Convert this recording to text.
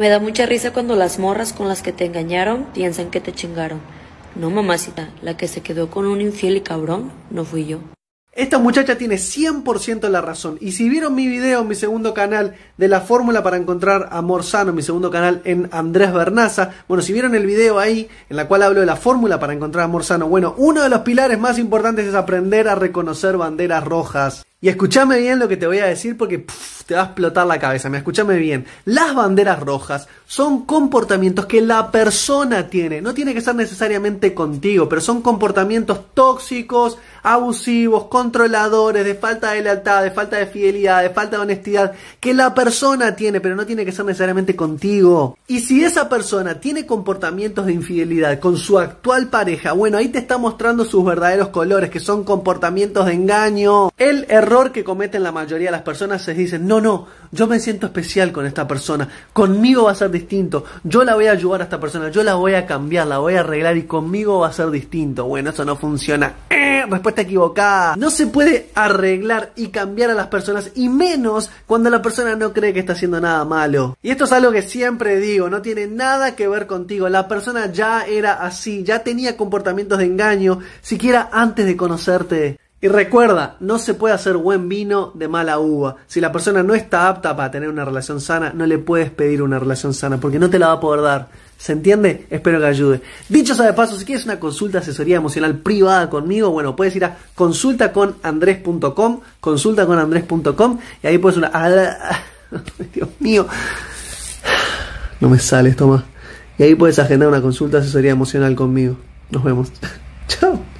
Me da mucha risa cuando las morras con las que te engañaron piensan que te chingaron. No, mamacita, la que se quedó con un infiel y cabrón no fui yo. Esta muchacha tiene 100% la razón. Y si vieron mi video en mi segundo canal de la fórmula para encontrar amor sano, mi segundo canal en Andrés Bernaza, bueno, si vieron el video ahí en la cual hablo de la fórmula para encontrar amor sano, bueno, uno de los pilares más importantes es aprender a reconocer banderas rojas. Y escúchame bien lo que te voy a decir porque te va a explotar la cabeza. Me escúchame bien. Las banderas rojas son comportamientos que la persona tiene. No tiene que ser necesariamente contigo, pero son comportamientos tóxicos, abusivos, controladores, de falta de lealtad, de falta de fidelidad, de falta de honestidad, que la persona tiene, pero no tiene que ser necesariamente contigo. Y si esa persona tiene comportamientos de infidelidad con su actual pareja, bueno, ahí te está mostrando sus verdaderos colores, que son comportamientos de engaño. El error error que cometen la mayoría de las personas se dicen, no, no, yo me siento especial con esta persona, conmigo va a ser distinto, yo la voy a ayudar a esta persona, yo la voy a cambiar, la voy a arreglar y conmigo va a ser distinto. Bueno, eso no funciona. Eh, respuesta equivocada. No se puede arreglar y cambiar a las personas y menos cuando la persona no cree que está haciendo nada malo. Y esto es algo que siempre digo, no tiene nada que ver contigo, la persona ya era así, ya tenía comportamientos de engaño, siquiera antes de conocerte. Y recuerda, no se puede hacer buen vino de mala uva. Si la persona no está apta para tener una relación sana, no le puedes pedir una relación sana porque no te la va a poder dar. ¿Se entiende? Espero que ayude. Dicho sea de paso, si quieres una consulta asesoría emocional privada conmigo, bueno, puedes ir a consultaconandres.com, consultaconandres.com y ahí puedes una... Dios mío. No me sale esto más. Y ahí puedes agendar una consulta asesoría emocional conmigo. Nos vemos. Chao.